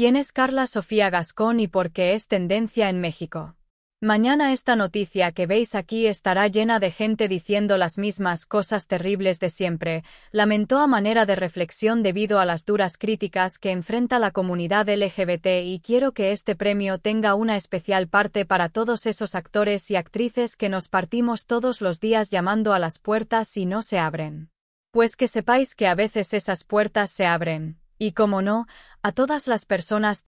¿Quién es Carla Sofía Gascón y por qué es tendencia en México? Mañana esta noticia que veis aquí estará llena de gente diciendo las mismas cosas terribles de siempre, lamentó a manera de reflexión debido a las duras críticas que enfrenta la comunidad LGBT y quiero que este premio tenga una especial parte para todos esos actores y actrices que nos partimos todos los días llamando a las puertas y no se abren. Pues que sepáis que a veces esas puertas se abren y como no, a todas las personas